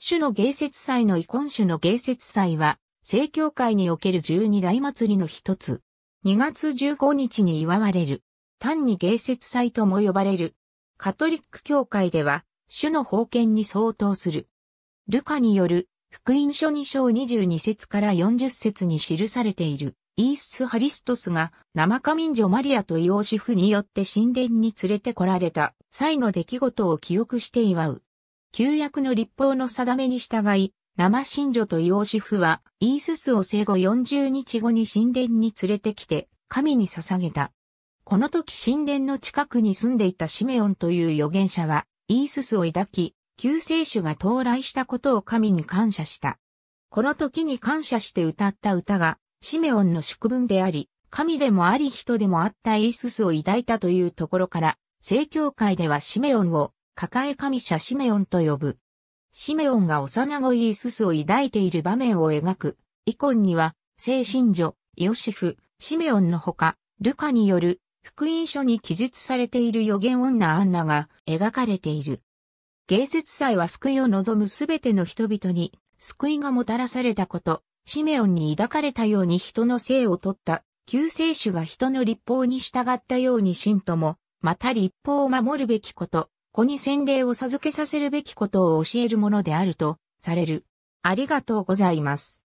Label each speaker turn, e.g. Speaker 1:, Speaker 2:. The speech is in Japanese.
Speaker 1: 種の芸説
Speaker 2: 祭の遺婚種の芸説祭は、正教会における十二大祭りの一つ。2月15日に祝われる。単に芸説祭とも呼ばれる。カトリック教会では、種の封建に相当する。ルカによる、福音書2章22節から40節に記されている、イース・ハリストスが、生仮民女マリアとイオシフによって神殿に連れて来られた、際の出来事を記憶して祝う。旧約の立法の定めに従い、生信女と養子婦は、イーススを生後40日後に神殿に連れてきて、神に捧げた。この時神殿の近くに住んでいたシメオンという預言者は、イーススを抱き、救世主が到来したことを神に感謝した。この時に感謝して歌った歌が、シメオンの祝文であり、神でもあり人でもあったイーススを抱いたというところから、正教会ではシメオンを抱え神社シメオンと呼ぶ。シメオンが幼子イーススを抱いている場面を描く、イコンには、聖神女、ヨシフ、シメオンのほか、ルカによる、福音書に記述されている予言女アンナが描かれている。芸術祭は救いを望むすべての人々に救いがもたらされたこと、シメオンに抱かれたように人の性を取った、救世主が人の立法に従ったように信徒も、また立法を守るべきこと、子に洗礼を授けさせるべきことを教えるものであるとされる。
Speaker 1: ありがとうございます。